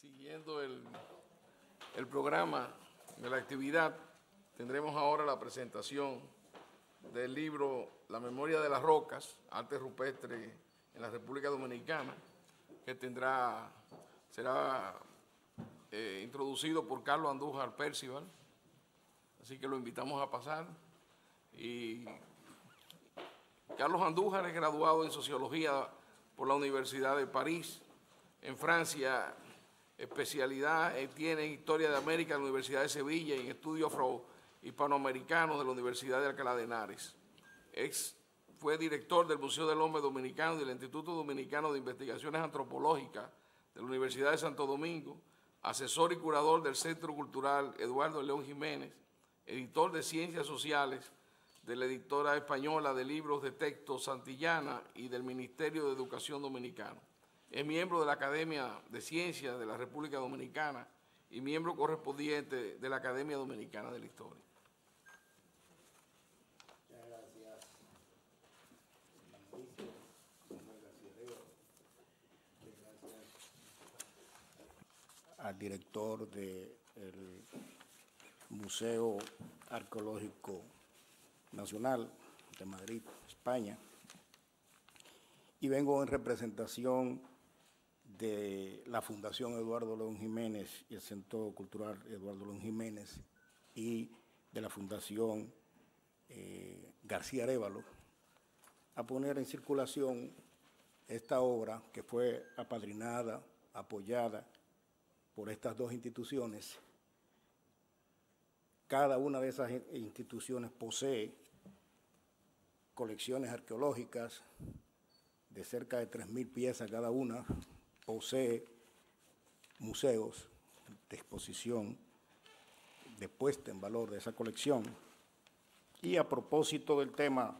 Siguiendo el, programa de la actividad, tendremos ahora la presentación del libro La memoria de las rocas, arte rupestre en la República Dominicana, que tendrá, será eh, introducido por Carlos Andújar Percival, así que lo invitamos a pasar. Y Carlos Andújar es graduado en Sociología por la Universidad de París, en Francia especialidad eh, tiene en Historia de América en la Universidad de Sevilla y en Estudios Afro-Hispanoamericanos de la Universidad de Alcalá de Henares. Ex, fue director del Museo del Hombre Dominicano y del Instituto Dominicano de Investigaciones Antropológicas de la Universidad de Santo Domingo, asesor y curador del Centro Cultural Eduardo León Jiménez, editor de Ciencias Sociales de la editora española de libros de texto Santillana y del Ministerio de Educación Dominicano. Es miembro de la Academia de Ciencias de la República Dominicana y miembro correspondiente de la Academia Dominicana de la Historia. Muchas gracias. Al director del Museo Arqueológico Nacional de Madrid, España, y vengo en representación de la Fundación Eduardo León Jiménez y el Centro Cultural Eduardo León Jiménez y de la Fundación eh, García Arévalo a poner en circulación esta obra que fue apadrinada, apoyada por estas dos instituciones. Cada una de esas instituciones posee colecciones arqueológicas de cerca de 3.000 piezas cada una, posee museos de exposición, de puesta en valor de esa colección. Y a propósito del tema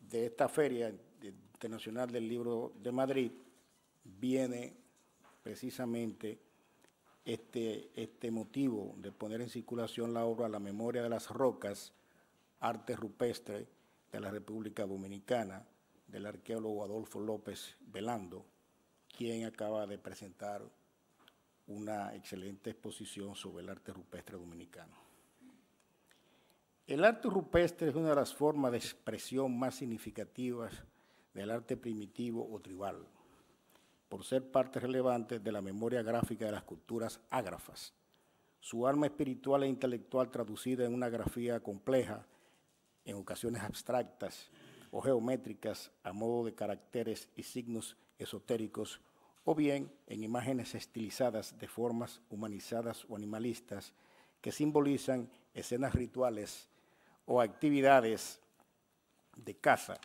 de esta Feria Internacional del Libro de Madrid, viene precisamente este, este motivo de poner en circulación la obra La memoria de las rocas, arte rupestre de la República Dominicana, del arqueólogo Adolfo López Velando, quien acaba de presentar una excelente exposición sobre el arte rupestre dominicano. El arte rupestre es una de las formas de expresión más significativas del arte primitivo o tribal, por ser parte relevante de la memoria gráfica de las culturas ágrafas. Su arma espiritual e intelectual traducida en una grafía compleja, en ocasiones abstractas o geométricas, a modo de caracteres y signos esotéricos o bien en imágenes estilizadas de formas humanizadas o animalistas que simbolizan escenas rituales o actividades de caza.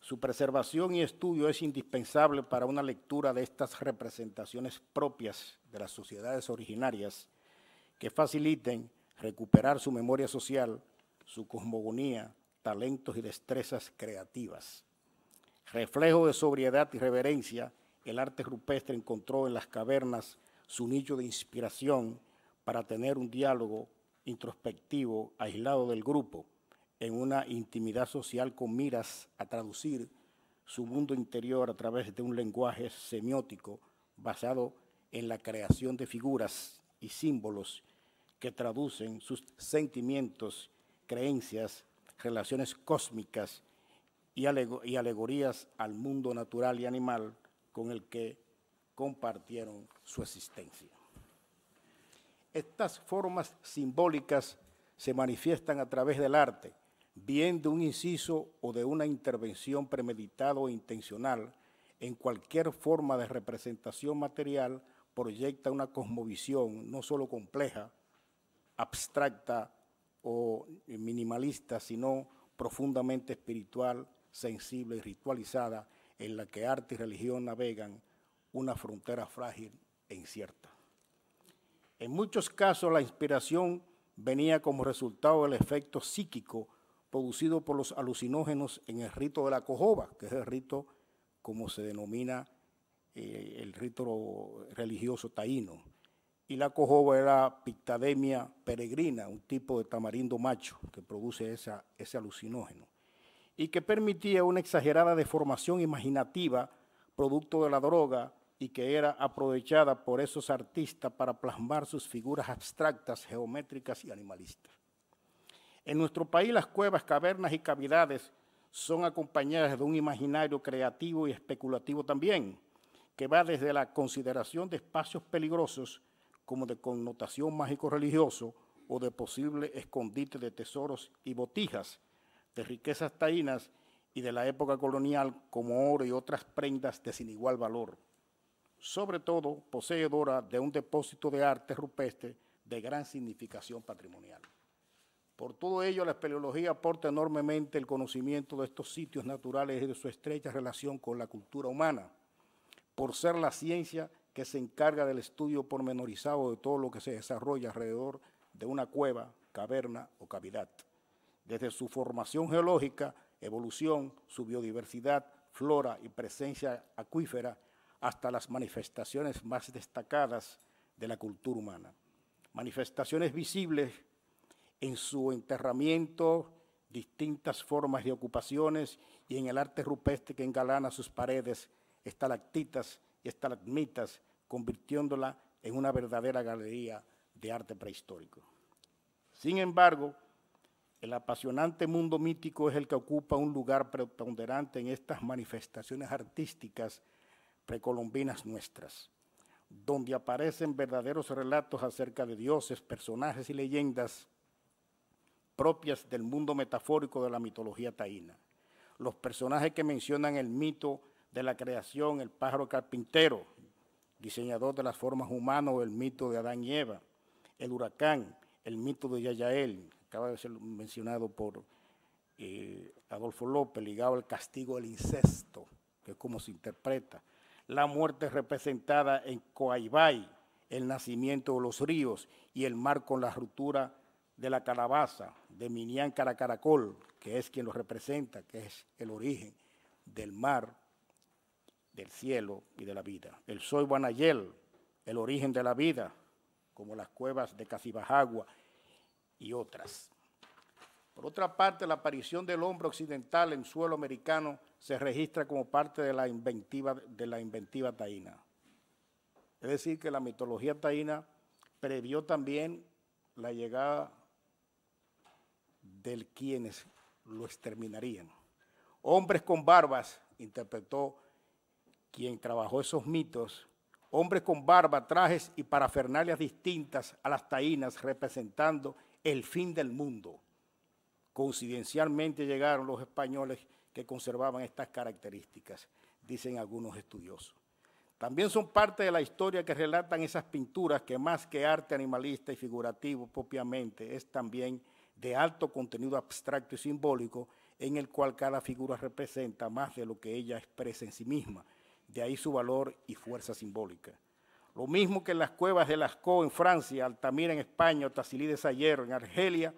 Su preservación y estudio es indispensable para una lectura de estas representaciones propias de las sociedades originarias que faciliten recuperar su memoria social, su cosmogonía, talentos y destrezas creativas. Reflejo de sobriedad y reverencia, el arte rupestre encontró en las cavernas su nicho de inspiración para tener un diálogo introspectivo, aislado del grupo, en una intimidad social con miras a traducir su mundo interior a través de un lenguaje semiótico basado en la creación de figuras y símbolos que traducen sus sentimientos, creencias, relaciones cósmicas y, alegorías al mundo natural y animal con el que compartieron su existencia. Estas formas simbólicas se manifiestan a través del arte, bien de un inciso o de una intervención premeditada o intencional, en cualquier forma de representación material proyecta una cosmovisión no solo compleja, abstracta o minimalista, sino profundamente espiritual sensible y ritualizada en la que arte y religión navegan una frontera frágil e incierta. En muchos casos la inspiración venía como resultado del efecto psíquico producido por los alucinógenos en el rito de la cojoba, que es el rito como se denomina eh, el rito religioso taíno. Y la cojoba era pictademia peregrina, un tipo de tamarindo macho que produce ese alucinógeno y que permitía una exagerada deformación imaginativa producto de la droga y que era aprovechada por esos artistas para plasmar sus figuras abstractas, geométricas y animalistas. En nuestro país las cuevas, cavernas y cavidades son acompañadas de un imaginario creativo y especulativo también, que va desde la consideración de espacios peligrosos como de connotación mágico-religioso o de posible escondite de tesoros y botijas, de riquezas taínas y de la época colonial como oro y otras prendas de sin igual valor. Sobre todo, poseedora de un depósito de arte rupestre de gran significación patrimonial. Por todo ello, la espeleología aporta enormemente el conocimiento de estos sitios naturales y de su estrecha relación con la cultura humana, por ser la ciencia que se encarga del estudio pormenorizado de todo lo que se desarrolla alrededor de una cueva, caverna o cavidad desde su formación geológica, evolución, su biodiversidad, flora y presencia acuífera, hasta las manifestaciones más destacadas de la cultura humana. Manifestaciones visibles en su enterramiento, distintas formas de ocupaciones y en el arte rupestre que engalana sus paredes, estalactitas y estalagmitas, convirtiéndola en una verdadera galería de arte prehistórico. Sin embargo, el apasionante mundo mítico es el que ocupa un lugar preponderante en estas manifestaciones artísticas precolombinas nuestras, donde aparecen verdaderos relatos acerca de dioses, personajes y leyendas propias del mundo metafórico de la mitología taína. Los personajes que mencionan el mito de la creación, el pájaro carpintero, diseñador de las formas humanas o el mito de Adán y Eva, el huracán, el mito de Yayael, acaba de ser mencionado por eh, Adolfo López, ligado al castigo del incesto, que es como se interpreta, la muerte representada en Coaibay, el nacimiento de los ríos y el mar con la ruptura de la calabaza, de Minián Caracaracol, que es quien lo representa, que es el origen del mar, del cielo y de la vida. El soy Guanayel, el origen de la vida, como las cuevas de Casibajagua y otras. Por otra parte, la aparición del hombre occidental en suelo americano se registra como parte de la inventiva, de la inventiva taína. Es decir, que la mitología taína previó también la llegada del quienes lo exterminarían. Hombres con barbas, interpretó quien trabajó esos mitos, hombres con barba, trajes y parafernalias distintas a las taínas, representando el fin del mundo. Coincidencialmente llegaron los españoles que conservaban estas características, dicen algunos estudiosos. También son parte de la historia que relatan esas pinturas que más que arte animalista y figurativo propiamente es también de alto contenido abstracto y simbólico en el cual cada figura representa más de lo que ella expresa en sí misma, de ahí su valor y fuerza simbólica. Lo mismo que en las cuevas de Lascaux en Francia, Altamira en España, Tassili de en Argelia,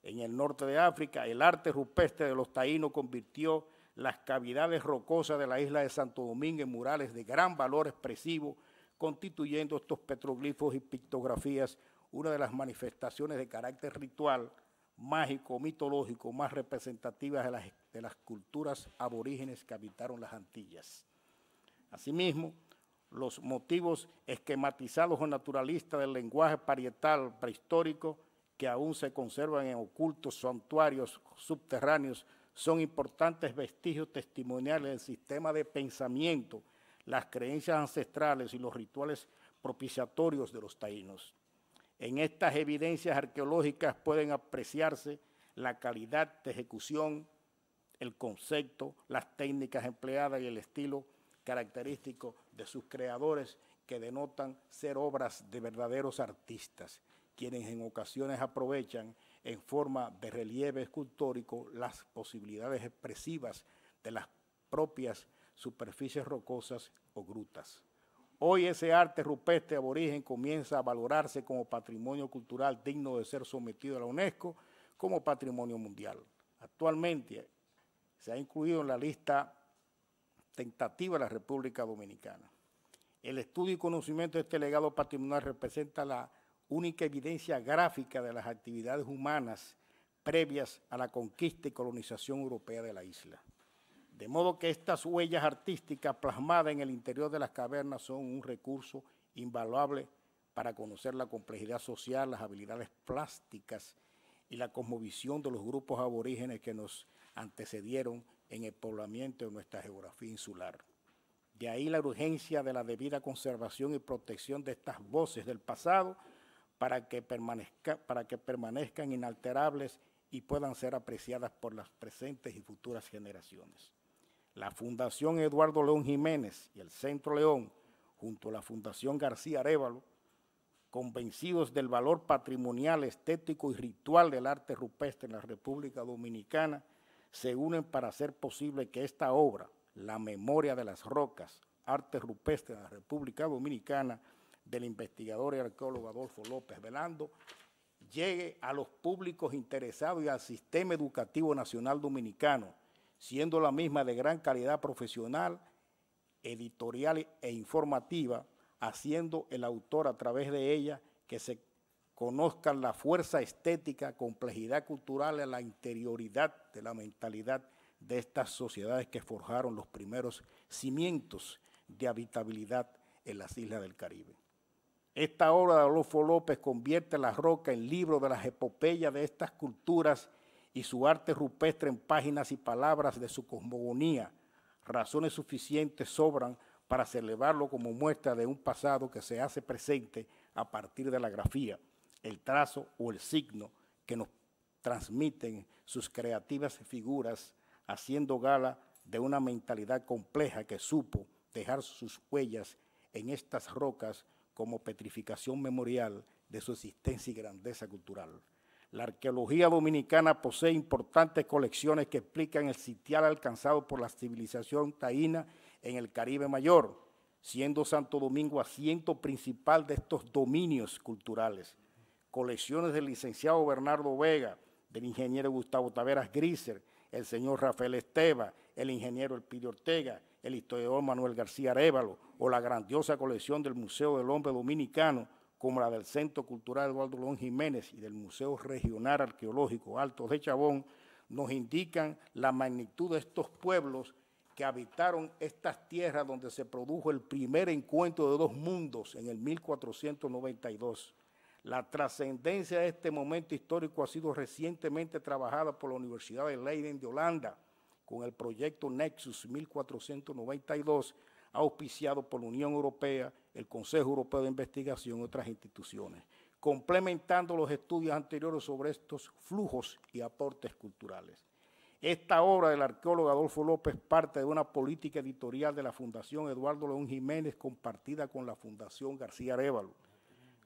en el norte de África, el arte rupestre de los taínos convirtió las cavidades rocosas de la isla de Santo Domingo en murales de gran valor expresivo, constituyendo estos petroglifos y pictografías una de las manifestaciones de carácter ritual, mágico, mitológico, más representativas de las, de las culturas aborígenes que habitaron las Antillas. Asimismo, los motivos esquematizados o naturalistas del lenguaje parietal prehistórico que aún se conservan en ocultos santuarios subterráneos son importantes vestigios testimoniales del sistema de pensamiento, las creencias ancestrales y los rituales propiciatorios de los taínos. En estas evidencias arqueológicas pueden apreciarse la calidad de ejecución, el concepto, las técnicas empleadas y el estilo característico de sus creadores que denotan ser obras de verdaderos artistas, quienes en ocasiones aprovechan en forma de relieve escultórico las posibilidades expresivas de las propias superficies rocosas o grutas. Hoy ese arte rupestre aborigen comienza a valorarse como patrimonio cultural digno de ser sometido a la UNESCO como patrimonio mundial. Actualmente se ha incluido en la lista tentativa de la República Dominicana. El estudio y conocimiento de este legado patrimonial representa la única evidencia gráfica de las actividades humanas previas a la conquista y colonización europea de la isla. De modo que estas huellas artísticas plasmadas en el interior de las cavernas son un recurso invaluable para conocer la complejidad social, las habilidades plásticas y la cosmovisión de los grupos aborígenes que nos antecedieron en el poblamiento de nuestra geografía insular. De ahí la urgencia de la debida conservación y protección de estas voces del pasado para que, para que permanezcan inalterables y puedan ser apreciadas por las presentes y futuras generaciones. La Fundación Eduardo León Jiménez y el Centro León, junto a la Fundación García Arévalo, convencidos del valor patrimonial, estético y ritual del arte rupestre en la República Dominicana, se unen para hacer posible que esta obra, La memoria de las rocas, arte rupestre de la República Dominicana, del investigador y arqueólogo Adolfo López Velando, llegue a los públicos interesados y al sistema educativo nacional dominicano, siendo la misma de gran calidad profesional, editorial e informativa, haciendo el autor a través de ella que se conozcan la fuerza estética, complejidad cultural y la interioridad de la mentalidad de estas sociedades que forjaron los primeros cimientos de habitabilidad en las islas del Caribe. Esta obra de Adolfo López convierte la roca en libro de las epopeyas de estas culturas y su arte rupestre en páginas y palabras de su cosmogonía. Razones suficientes sobran para celebrarlo como muestra de un pasado que se hace presente a partir de la grafía el trazo o el signo que nos transmiten sus creativas figuras, haciendo gala de una mentalidad compleja que supo dejar sus huellas en estas rocas como petrificación memorial de su existencia y grandeza cultural. La arqueología dominicana posee importantes colecciones que explican el sitial alcanzado por la civilización taína en el Caribe Mayor, siendo Santo Domingo asiento principal de estos dominios culturales colecciones del licenciado Bernardo Vega, del ingeniero Gustavo Taveras Griser, el señor Rafael Esteva, el ingeniero Elpidio Ortega, el historiador Manuel García Arévalo, o la grandiosa colección del Museo del Hombre Dominicano, como la del Centro Cultural Eduardo Lón Jiménez y del Museo Regional Arqueológico Altos de Chabón, nos indican la magnitud de estos pueblos que habitaron estas tierras donde se produjo el primer encuentro de dos mundos en el 1492. La trascendencia de este momento histórico ha sido recientemente trabajada por la Universidad de Leiden de Holanda con el proyecto Nexus 1492, auspiciado por la Unión Europea, el Consejo Europeo de Investigación y otras instituciones, complementando los estudios anteriores sobre estos flujos y aportes culturales. Esta obra del arqueólogo Adolfo López parte de una política editorial de la Fundación Eduardo León Jiménez compartida con la Fundación García Arévalo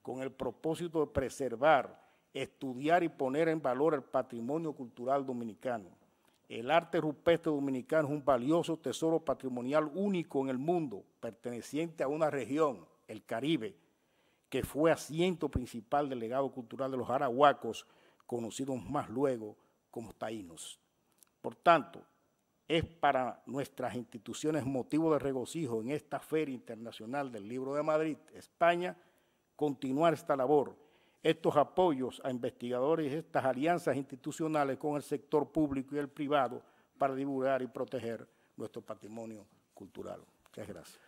con el propósito de preservar, estudiar y poner en valor el patrimonio cultural dominicano. El arte rupestre dominicano es un valioso tesoro patrimonial único en el mundo, perteneciente a una región, el Caribe, que fue asiento principal del legado cultural de los arahuacos, conocidos más luego como taínos. Por tanto, es para nuestras instituciones motivo de regocijo en esta Feria Internacional del Libro de Madrid, España, continuar esta labor. Estos apoyos a investigadores, estas alianzas institucionales con el sector público y el privado para divulgar y proteger nuestro patrimonio cultural. Muchas gracias.